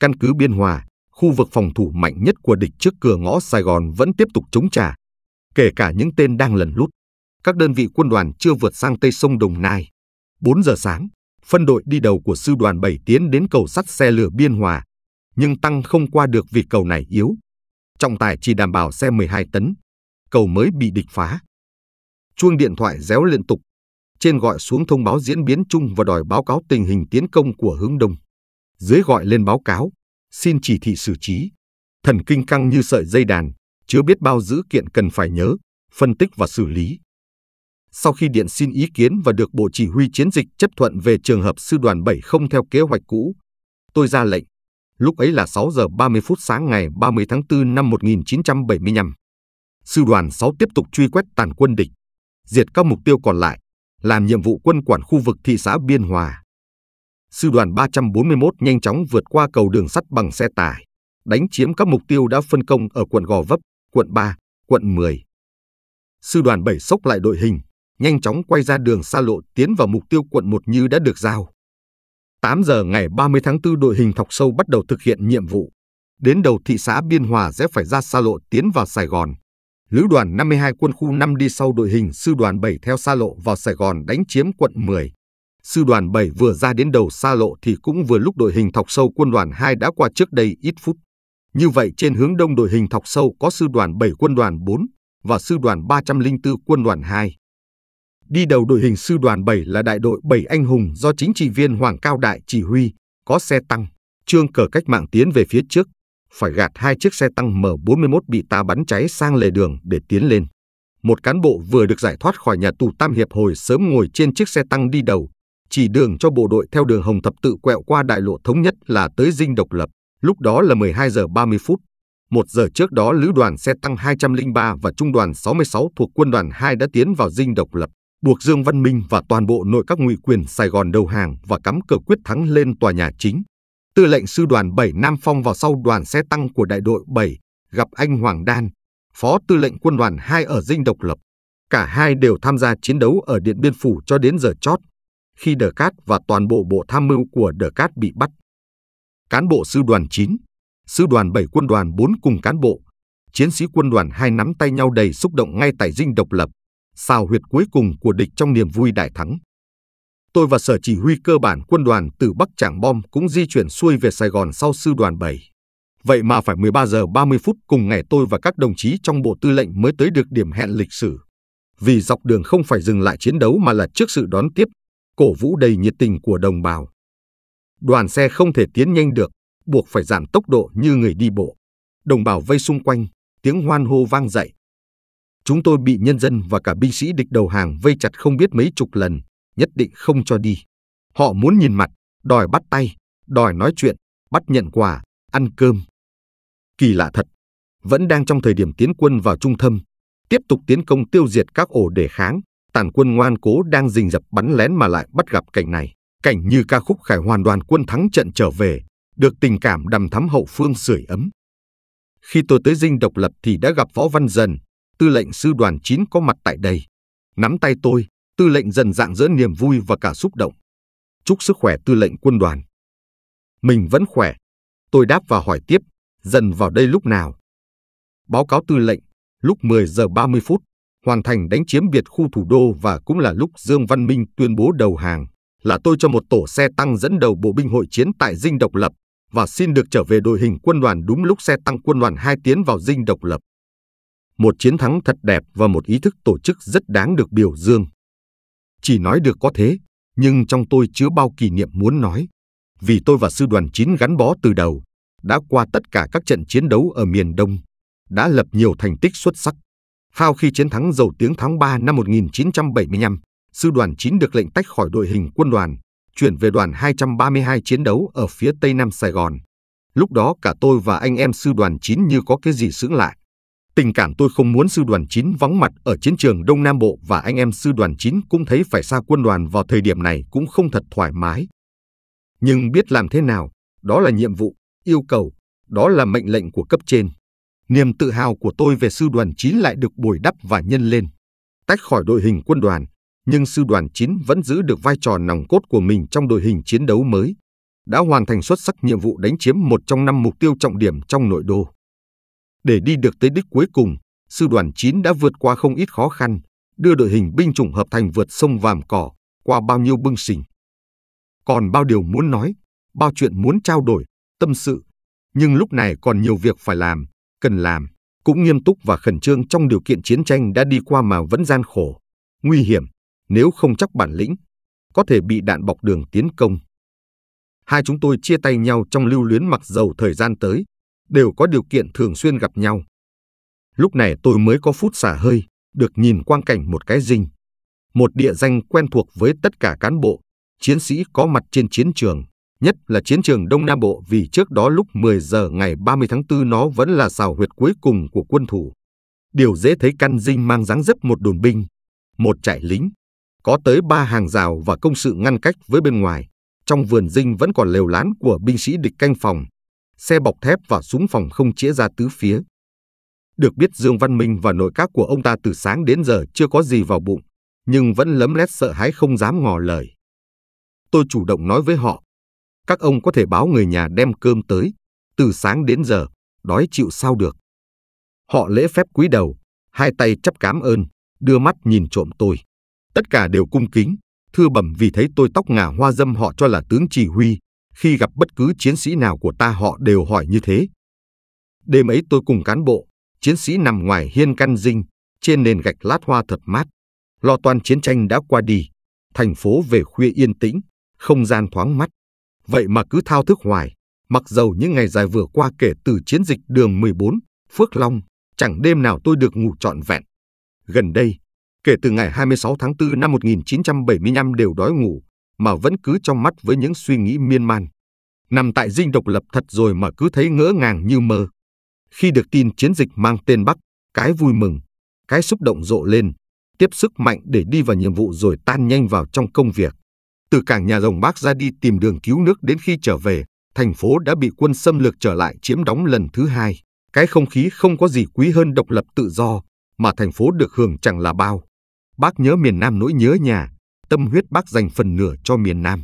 căn cứ biên hòa, khu vực phòng thủ mạnh nhất của địch trước cửa ngõ Sài Gòn vẫn tiếp tục chống trả, kể cả những tên đang lẩn lút. Các đơn vị quân đoàn chưa vượt sang Tây sông Đồng Nai. 4 giờ sáng, phân đội đi đầu của sư đoàn 7 tiến đến cầu sắt xe lửa Biên Hòa, nhưng tăng không qua được vì cầu này yếu. Trọng tải chỉ đảm bảo xe 12 tấn, cầu mới bị địch phá. Chuông điện thoại réo liên tục, trên gọi xuống thông báo diễn biến chung và đòi báo cáo tình hình tiến công của hướng đông. Dưới gọi lên báo cáo, xin chỉ thị xử trí. Thần kinh căng như sợi dây đàn, chứa biết bao dữ kiện cần phải nhớ, phân tích và xử lý. Sau khi điện xin ý kiến và được Bộ Chỉ huy Chiến dịch chấp thuận về trường hợp sư đoàn không theo kế hoạch cũ, tôi ra lệnh. Lúc ấy là 6 giờ 30 phút sáng ngày 30 tháng 4 năm 1975. Sư đoàn 6 tiếp tục truy quét tàn quân địch, diệt các mục tiêu còn lại, làm nhiệm vụ quân quản khu vực thị xã Biên Hòa. Sư đoàn 341 nhanh chóng vượt qua cầu đường sắt bằng xe tải, đánh chiếm các mục tiêu đã phân công ở quận Gò Vấp, quận 3, quận 10. Sư đoàn 7 sốc lại đội hình, nhanh chóng quay ra đường xa lộ tiến vào mục tiêu quận 1 như đã được giao. 8 giờ ngày 30 tháng 4 đội hình thọc sâu bắt đầu thực hiện nhiệm vụ. Đến đầu thị xã Biên Hòa sẽ phải ra xa lộ tiến vào Sài Gòn. Lữ đoàn 52 quân khu 5 đi sau đội hình sư đoàn 7 theo xa lộ vào Sài Gòn đánh chiếm quận 10. Sư đoàn 7 vừa ra đến đầu xa lộ thì cũng vừa lúc đội hình thọc sâu quân đoàn 2 đã qua trước đây ít phút. Như vậy trên hướng đông đội hình thọc sâu có sư đoàn 7 quân đoàn 4 và sư đoàn 304 quân đoàn 2. Đi đầu đội hình sư đoàn 7 là đại đội 7 anh hùng do chính trị viên Hoàng Cao Đại chỉ huy, có xe tăng, trương cờ cách mạng tiến về phía trước, phải gạt hai chiếc xe tăng M41 bị ta bắn cháy sang lề đường để tiến lên. Một cán bộ vừa được giải thoát khỏi nhà tù Tam Hiệp hồi sớm ngồi trên chiếc xe tăng đi đầu, chỉ đường cho bộ đội theo đường Hồng Thập tự quẹo qua đại lộ thống nhất là tới dinh độc lập. Lúc đó là 12 giờ 30 phút. Một giờ trước đó lữ đoàn xe tăng 203 và trung đoàn 66 thuộc quân đoàn 2 đã tiến vào dinh độc lập, buộc Dương Văn Minh và toàn bộ nội các ngụy quyền Sài Gòn đầu hàng và cắm cờ quyết thắng lên tòa nhà chính. Tư lệnh sư đoàn 7 Nam Phong vào sau đoàn xe tăng của đại đội 7 gặp anh Hoàng Đan, phó tư lệnh quân đoàn 2 ở dinh độc lập. Cả hai đều tham gia chiến đấu ở Điện Biên Phủ cho đến giờ chót, khi Đờ Cát và toàn bộ bộ tham mưu của Đờ Cát bị bắt cán bộ sư đoàn 9, sư đoàn 7 quân đoàn 4 cùng cán bộ, chiến sĩ quân đoàn 2 nắm tay nhau đầy xúc động ngay tại dinh độc lập, xào huyệt cuối cùng của địch trong niềm vui đại thắng. Tôi và sở chỉ huy cơ bản quân đoàn từ Bắc Trảng Bom cũng di chuyển xuôi về Sài Gòn sau sư đoàn 7. Vậy mà phải 13 giờ 30 phút cùng ngày tôi và các đồng chí trong bộ tư lệnh mới tới được điểm hẹn lịch sử. Vì dọc đường không phải dừng lại chiến đấu mà là trước sự đón tiếp, cổ vũ đầy nhiệt tình của đồng bào. Đoàn xe không thể tiến nhanh được, buộc phải giảm tốc độ như người đi bộ. Đồng bào vây xung quanh, tiếng hoan hô vang dậy. Chúng tôi bị nhân dân và cả binh sĩ địch đầu hàng vây chặt không biết mấy chục lần, nhất định không cho đi. Họ muốn nhìn mặt, đòi bắt tay, đòi nói chuyện, bắt nhận quà, ăn cơm. Kỳ lạ thật, vẫn đang trong thời điểm tiến quân vào trung thâm, tiếp tục tiến công tiêu diệt các ổ đề kháng, tàn quân ngoan cố đang rình rập bắn lén mà lại bắt gặp cảnh này cảnh như ca khúc khải hoàn đoàn quân thắng trận trở về, được tình cảm đầm thắm hậu phương sưởi ấm. Khi tôi tới dinh độc lập thì đã gặp Võ Văn Dần, tư lệnh sư đoàn 9 có mặt tại đây. Nắm tay tôi, tư lệnh dần dạng giữa niềm vui và cả xúc động. Chúc sức khỏe tư lệnh quân đoàn. Mình vẫn khỏe. Tôi đáp và hỏi tiếp, dần vào đây lúc nào? Báo cáo tư lệnh, lúc 10 giờ 30 phút, hoàn thành đánh chiếm biệt khu thủ đô và cũng là lúc Dương Văn Minh tuyên bố đầu hàng là tôi cho một tổ xe tăng dẫn đầu bộ binh hội chiến tại dinh độc lập và xin được trở về đội hình quân đoàn đúng lúc xe tăng quân đoàn 2 tiến vào dinh độc lập. Một chiến thắng thật đẹp và một ý thức tổ chức rất đáng được biểu dương. Chỉ nói được có thế, nhưng trong tôi chứa bao kỷ niệm muốn nói. Vì tôi và sư đoàn 9 gắn bó từ đầu, đã qua tất cả các trận chiến đấu ở miền Đông, đã lập nhiều thành tích xuất sắc. Phao khi chiến thắng dầu tiếng tháng 3 năm 1975, sư đoàn 9 được lệnh tách khỏi đội hình quân đoàn, chuyển về đoàn 232 chiến đấu ở phía tây nam Sài Gòn. Lúc đó cả tôi và anh em sư đoàn 9 như có cái gì sững lại. Tình cảm tôi không muốn sư đoàn 9 vắng mặt ở chiến trường Đông Nam Bộ và anh em sư đoàn 9 cũng thấy phải xa quân đoàn vào thời điểm này cũng không thật thoải mái. Nhưng biết làm thế nào, đó là nhiệm vụ, yêu cầu, đó là mệnh lệnh của cấp trên. Niềm tự hào của tôi về sư đoàn 9 lại được bồi đắp và nhân lên. Tách khỏi đội hình quân đoàn, nhưng sư đoàn 9 vẫn giữ được vai trò nòng cốt của mình trong đội hình chiến đấu mới, đã hoàn thành xuất sắc nhiệm vụ đánh chiếm một trong năm mục tiêu trọng điểm trong nội đô. Để đi được tới đích cuối cùng, sư đoàn 9 đã vượt qua không ít khó khăn, đưa đội hình binh chủng hợp thành vượt sông Vàm Cỏ, qua bao nhiêu bưng sình. Còn bao điều muốn nói, bao chuyện muốn trao đổi, tâm sự, nhưng lúc này còn nhiều việc phải làm, cần làm, cũng nghiêm túc và khẩn trương trong điều kiện chiến tranh đã đi qua mà vẫn gian khổ, nguy hiểm, nếu không chắc bản lĩnh, có thể bị đạn bọc đường tiến công. Hai chúng tôi chia tay nhau trong lưu luyến mặc dầu thời gian tới, đều có điều kiện thường xuyên gặp nhau. Lúc này tôi mới có phút xả hơi, được nhìn quang cảnh một cái dinh. Một địa danh quen thuộc với tất cả cán bộ, chiến sĩ có mặt trên chiến trường, nhất là chiến trường Đông Nam Bộ vì trước đó lúc 10 giờ ngày 30 tháng 4 nó vẫn là xào huyệt cuối cùng của quân thủ. Điều dễ thấy căn dinh mang dáng dấp một đồn binh, một trại lính, có tới ba hàng rào và công sự ngăn cách với bên ngoài. Trong vườn dinh vẫn còn lều lán của binh sĩ địch canh phòng, xe bọc thép và súng phòng không chĩa ra tứ phía. Được biết Dương Văn Minh và nội các của ông ta từ sáng đến giờ chưa có gì vào bụng, nhưng vẫn lấm lét sợ hãi không dám ngò lời. Tôi chủ động nói với họ, các ông có thể báo người nhà đem cơm tới, từ sáng đến giờ, đói chịu sao được. Họ lễ phép cúi đầu, hai tay chấp cám ơn, đưa mắt nhìn trộm tôi. Tất cả đều cung kính, thưa bẩm vì thấy tôi tóc ngà hoa dâm họ cho là tướng chỉ huy, khi gặp bất cứ chiến sĩ nào của ta họ đều hỏi như thế. Đêm ấy tôi cùng cán bộ, chiến sĩ nằm ngoài hiên căn dinh, trên nền gạch lát hoa thật mát. Lo toan chiến tranh đã qua đi, thành phố về khuya yên tĩnh, không gian thoáng mắt. Vậy mà cứ thao thức hoài, mặc dầu những ngày dài vừa qua kể từ chiến dịch đường 14, Phước Long, chẳng đêm nào tôi được ngủ trọn vẹn. Gần đây, kể từ ngày 26 tháng 4 năm 1975 đều đói ngủ, mà vẫn cứ trong mắt với những suy nghĩ miên man. Nằm tại dinh độc lập thật rồi mà cứ thấy ngỡ ngàng như mơ. Khi được tin chiến dịch mang tên Bắc, cái vui mừng, cái xúc động rộ lên, tiếp sức mạnh để đi vào nhiệm vụ rồi tan nhanh vào trong công việc. Từ cảng nhà rồng bác ra đi tìm đường cứu nước đến khi trở về, thành phố đã bị quân xâm lược trở lại chiếm đóng lần thứ hai. Cái không khí không có gì quý hơn độc lập tự do, mà thành phố được hưởng chẳng là bao. Bác nhớ miền Nam nỗi nhớ nhà, tâm huyết bác dành phần nửa cho miền Nam.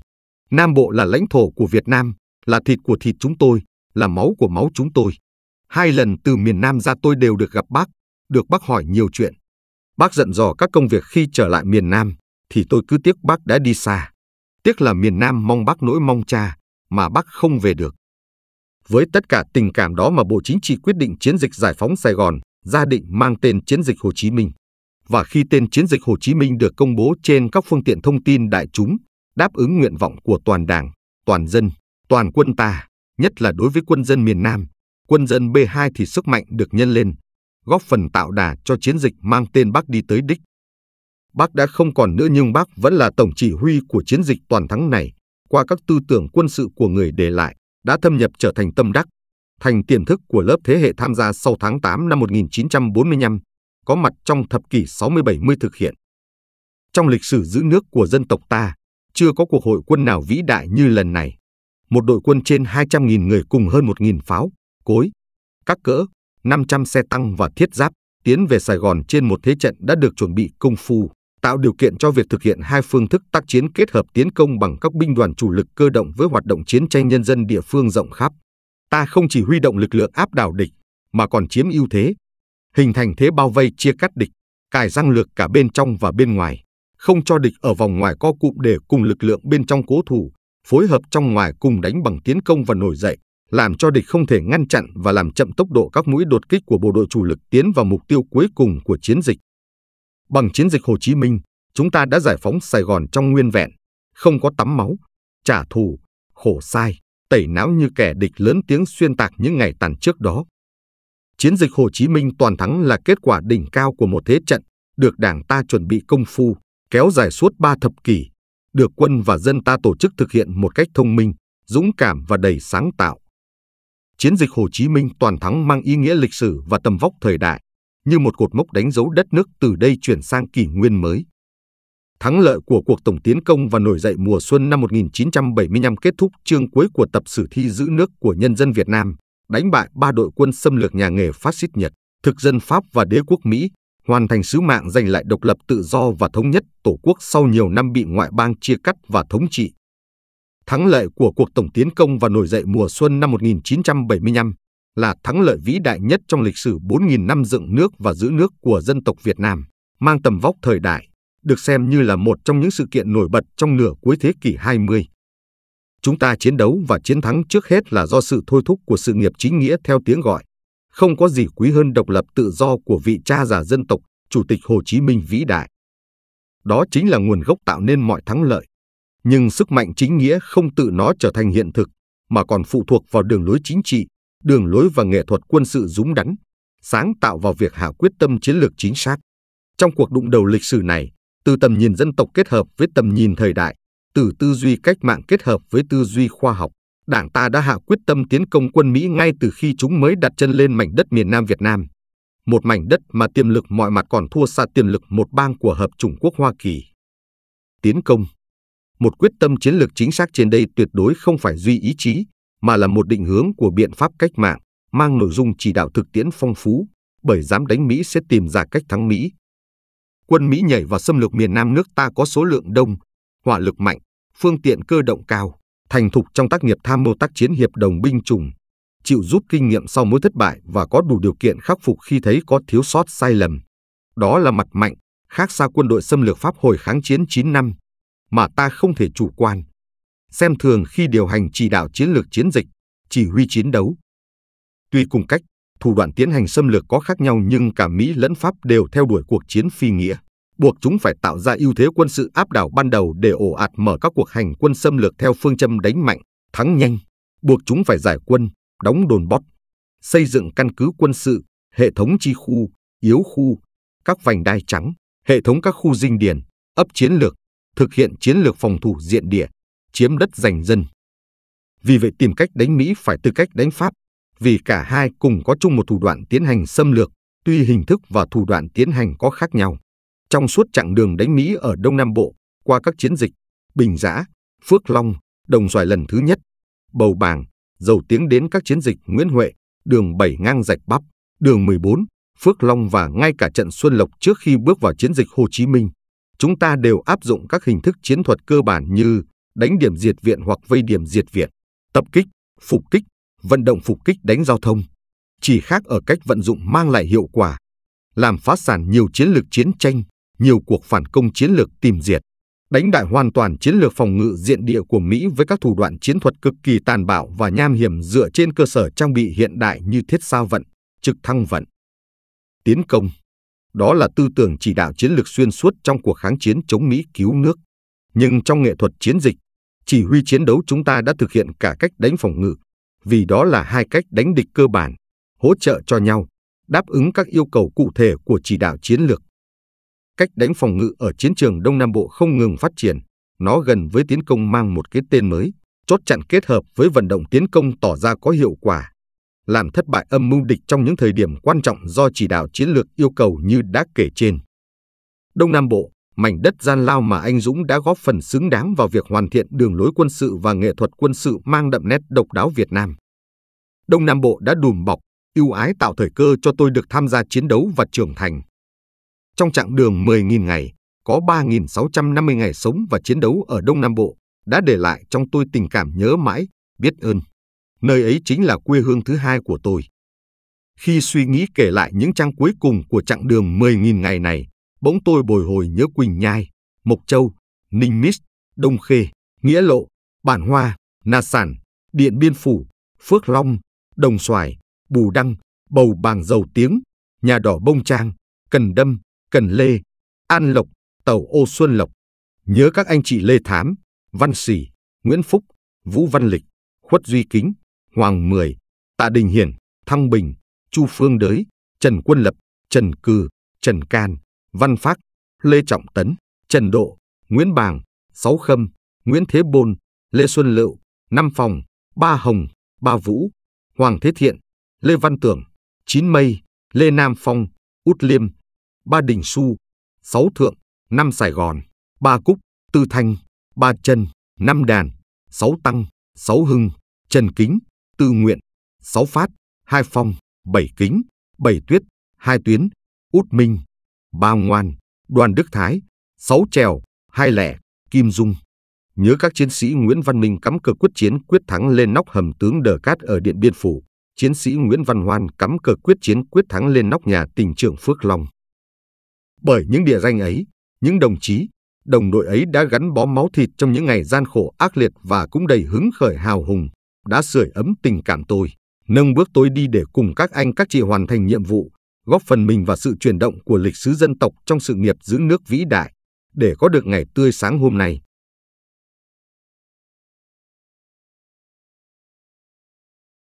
Nam Bộ là lãnh thổ của Việt Nam, là thịt của thịt chúng tôi, là máu của máu chúng tôi. Hai lần từ miền Nam ra tôi đều được gặp bác, được bác hỏi nhiều chuyện. Bác dặn dò các công việc khi trở lại miền Nam, thì tôi cứ tiếc bác đã đi xa. Tiếc là miền Nam mong bác nỗi mong cha, mà bác không về được. Với tất cả tình cảm đó mà Bộ Chính trị quyết định chiến dịch giải phóng Sài Gòn, gia định mang tên chiến dịch Hồ Chí Minh và khi tên chiến dịch Hồ Chí Minh được công bố trên các phương tiện thông tin đại chúng, đáp ứng nguyện vọng của toàn đảng, toàn dân, toàn quân ta, nhất là đối với quân dân miền Nam, quân dân B2 thì sức mạnh được nhân lên, góp phần tạo đà cho chiến dịch mang tên Bắc đi tới đích. Bác đã không còn nữa nhưng bác vẫn là tổng chỉ huy của chiến dịch toàn thắng này, qua các tư tưởng quân sự của người để lại, đã thâm nhập trở thành tâm đắc, thành tiềm thức của lớp thế hệ tham gia sau tháng 8 năm 1945, có mặt trong thập kỷ 60-70 thực hiện. Trong lịch sử giữ nước của dân tộc ta, chưa có cuộc hội quân nào vĩ đại như lần này. Một đội quân trên 200.000 người cùng hơn 1.000 pháo, cối, các cỡ, 500 xe tăng và thiết giáp tiến về Sài Gòn trên một thế trận đã được chuẩn bị công phu, tạo điều kiện cho việc thực hiện hai phương thức tác chiến kết hợp tiến công bằng các binh đoàn chủ lực cơ động với hoạt động chiến tranh nhân dân địa phương rộng khắp. Ta không chỉ huy động lực lượng áp đảo địch, mà còn chiếm ưu thế, hình thành thế bao vây chia cắt địch, cài răng lược cả bên trong và bên ngoài, không cho địch ở vòng ngoài co cụm để cùng lực lượng bên trong cố thủ, phối hợp trong ngoài cùng đánh bằng tiến công và nổi dậy, làm cho địch không thể ngăn chặn và làm chậm tốc độ các mũi đột kích của bộ đội chủ lực tiến vào mục tiêu cuối cùng của chiến dịch. Bằng chiến dịch Hồ Chí Minh, chúng ta đã giải phóng Sài Gòn trong nguyên vẹn, không có tắm máu, trả thù, khổ sai, tẩy não như kẻ địch lớn tiếng xuyên tạc những ngày tàn trước đó. Chiến dịch Hồ Chí Minh toàn thắng là kết quả đỉnh cao của một thế trận được Đảng ta chuẩn bị công phu, kéo dài suốt ba thập kỷ, được quân và dân ta tổ chức thực hiện một cách thông minh, dũng cảm và đầy sáng tạo. Chiến dịch Hồ Chí Minh toàn thắng mang ý nghĩa lịch sử và tầm vóc thời đại, như một cột mốc đánh dấu đất nước từ đây chuyển sang kỷ nguyên mới. Thắng lợi của cuộc tổng tiến công và nổi dậy mùa xuân năm 1975 kết thúc chương cuối của tập sử thi giữ nước của nhân dân Việt Nam đánh bại ba đội quân xâm lược nhà nghề phát xít Nhật, thực dân Pháp và đế quốc Mỹ, hoàn thành sứ mạng giành lại độc lập tự do và thống nhất Tổ quốc sau nhiều năm bị ngoại bang chia cắt và thống trị. Thắng lợi của cuộc tổng tiến công và nổi dậy mùa xuân năm 1975 là thắng lợi vĩ đại nhất trong lịch sử 4.000 năm dựng nước và giữ nước của dân tộc Việt Nam, mang tầm vóc thời đại, được xem như là một trong những sự kiện nổi bật trong nửa cuối thế kỷ 20. Chúng ta chiến đấu và chiến thắng trước hết là do sự thôi thúc của sự nghiệp chính nghĩa theo tiếng gọi. Không có gì quý hơn độc lập tự do của vị cha già dân tộc, Chủ tịch Hồ Chí Minh vĩ đại. Đó chính là nguồn gốc tạo nên mọi thắng lợi. Nhưng sức mạnh chính nghĩa không tự nó trở thành hiện thực, mà còn phụ thuộc vào đường lối chính trị, đường lối và nghệ thuật quân sự dũng đắn, sáng tạo vào việc hạ quyết tâm chiến lược chính xác. Trong cuộc đụng đầu lịch sử này, từ tầm nhìn dân tộc kết hợp với tầm nhìn thời đại, từ tư duy cách mạng kết hợp với tư duy khoa học, Đảng ta đã hạ quyết tâm tiến công quân Mỹ ngay từ khi chúng mới đặt chân lên mảnh đất miền Nam Việt Nam, một mảnh đất mà tiềm lực mọi mặt còn thua xa tiềm lực một bang của Hợp chủng quốc Hoa Kỳ. Tiến công Một quyết tâm chiến lược chính xác trên đây tuyệt đối không phải duy ý chí, mà là một định hướng của biện pháp cách mạng, mang nội dung chỉ đạo thực tiễn phong phú, bởi dám đánh Mỹ sẽ tìm ra cách thắng Mỹ. Quân Mỹ nhảy vào xâm lược miền Nam nước ta có số lượng đông, hỏa lực mạnh, phương tiện cơ động cao, thành thục trong tác nghiệp tham mưu tác chiến hiệp đồng binh chủng, chịu rút kinh nghiệm sau mỗi thất bại và có đủ điều kiện khắc phục khi thấy có thiếu sót sai lầm. Đó là mặt mạnh, khác xa quân đội xâm lược Pháp hồi kháng chiến 9 năm, mà ta không thể chủ quan. Xem thường khi điều hành chỉ đạo chiến lược chiến dịch, chỉ huy chiến đấu. Tuy cùng cách, thủ đoạn tiến hành xâm lược có khác nhau nhưng cả Mỹ lẫn Pháp đều theo đuổi cuộc chiến phi nghĩa buộc chúng phải tạo ra ưu thế quân sự áp đảo ban đầu để ổ ạt mở các cuộc hành quân xâm lược theo phương châm đánh mạnh, thắng nhanh, buộc chúng phải giải quân, đóng đồn bót, xây dựng căn cứ quân sự, hệ thống chi khu, yếu khu, các vành đai trắng, hệ thống các khu dinh điền, ấp chiến lược, thực hiện chiến lược phòng thủ diện địa, chiếm đất giành dân. Vì vậy tìm cách đánh Mỹ phải từ cách đánh Pháp, vì cả hai cùng có chung một thủ đoạn tiến hành xâm lược, tuy hình thức và thủ đoạn tiến hành có khác nhau. Trong suốt chặng đường đánh Mỹ ở Đông Nam Bộ, qua các chiến dịch Bình Giã, Phước Long, Đồng Xoài lần thứ nhất, Bầu Bàng, dầu tiếng đến các chiến dịch Nguyễn Huệ, đường 7 ngang rạch Bắp, đường 14, Phước Long và ngay cả trận Xuân Lộc trước khi bước vào chiến dịch Hồ Chí Minh, chúng ta đều áp dụng các hình thức chiến thuật cơ bản như đánh điểm diệt viện hoặc vây điểm diệt viện, tập kích, phục kích, vận động phục kích đánh giao thông. Chỉ khác ở cách vận dụng mang lại hiệu quả, làm phá sản nhiều chiến lược chiến tranh, nhiều cuộc phản công chiến lược tìm diệt, đánh đại hoàn toàn chiến lược phòng ngự diện địa của Mỹ với các thủ đoạn chiến thuật cực kỳ tàn bạo và nham hiểm dựa trên cơ sở trang bị hiện đại như thiết sao vận, trực thăng vận. Tiến công đó là tư tưởng chỉ đạo chiến lược xuyên suốt trong cuộc kháng chiến chống Mỹ cứu nước. Nhưng trong nghệ thuật chiến dịch, chỉ huy chiến đấu chúng ta đã thực hiện cả cách đánh phòng ngự, vì đó là hai cách đánh địch cơ bản, hỗ trợ cho nhau, đáp ứng các yêu cầu cụ thể của chỉ đạo chiến lược. Cách đánh phòng ngự ở chiến trường Đông Nam Bộ không ngừng phát triển, nó gần với tiến công mang một cái tên mới, chốt chặn kết hợp với vận động tiến công tỏ ra có hiệu quả. Làm thất bại âm mưu địch trong những thời điểm quan trọng do chỉ đạo chiến lược yêu cầu như đã kể trên. Đông Nam Bộ, mảnh đất gian lao mà anh Dũng đã góp phần xứng đáng vào việc hoàn thiện đường lối quân sự và nghệ thuật quân sự mang đậm nét độc đáo Việt Nam. Đông Nam Bộ đã đùm bọc, ưu ái tạo thời cơ cho tôi được tham gia chiến đấu và trưởng thành. Trong chặng đường 10.000 ngày, có 3.650 ngày sống và chiến đấu ở Đông Nam Bộ đã để lại trong tôi tình cảm nhớ mãi, biết ơn. Nơi ấy chính là quê hương thứ hai của tôi. Khi suy nghĩ kể lại những trang cuối cùng của chặng đường 10.000 ngày này, bỗng tôi bồi hồi nhớ Quỳnh Nhai, Mộc Châu, Ninh Mít, Đông Khê, Nghĩa Lộ, Bản Hoa, Na Sản, Điện Biên Phủ, Phước Long, Đồng Xoài, Bù Đăng, Bầu Bàng Dầu Tiếng, Nhà Đỏ Bông Trang, Cần Đâm, Cần Lê, An Lộc, Tàu Ô Xuân Lộc. Nhớ các anh chị Lê Thám, Văn Sỉ, Nguyễn Phúc, Vũ Văn Lịch, Khuất Duy Kính, Hoàng Mười, Tạ Đình Hiển, Thăng Bình, Chu Phương Đới, Trần Quân Lập, Trần Cừ, Trần Can, Văn Phác, Lê Trọng Tấn, Trần Độ, Nguyễn Bàng, Sáu Khâm, Nguyễn Thế Bôn, Lê Xuân Lựu, Năm Phòng, Ba Hồng, Ba Vũ, Hoàng Thế Thiện, Lê Văn Tưởng, Chín Mây, Lê Nam Phong, Út Liêm, Ba Đình Su, Sáu Thượng, Năm Sài Gòn, Ba Cúc, Tư Thanh, Ba chân Năm Đàn, Sáu Tăng, Sáu Hưng, Trần Kính, Tư Nguyện, Sáu Phát, Hai Phong, Bảy Kính, Bảy Tuyết, Hai Tuyến, Út Minh, Ba Ngoan, Đoàn Đức Thái, Sáu Trèo, Hai Lẻ, Kim Dung. Nhớ các chiến sĩ Nguyễn Văn Minh cắm cờ quyết chiến quyết thắng lên nóc hầm tướng Đờ Cát ở Điện Biên Phủ. Chiến sĩ Nguyễn Văn Hoan cắm cờ quyết chiến quyết thắng lên nóc nhà tỉnh trưởng Phước Long. Bởi những địa danh ấy, những đồng chí, đồng đội ấy đã gắn bó máu thịt trong những ngày gian khổ ác liệt và cũng đầy hứng khởi hào hùng, đã sưởi ấm tình cảm tôi, nâng bước tôi đi để cùng các anh các chị hoàn thành nhiệm vụ, góp phần mình vào sự chuyển động của lịch sử dân tộc trong sự nghiệp giữ nước vĩ đại, để có được ngày tươi sáng hôm nay.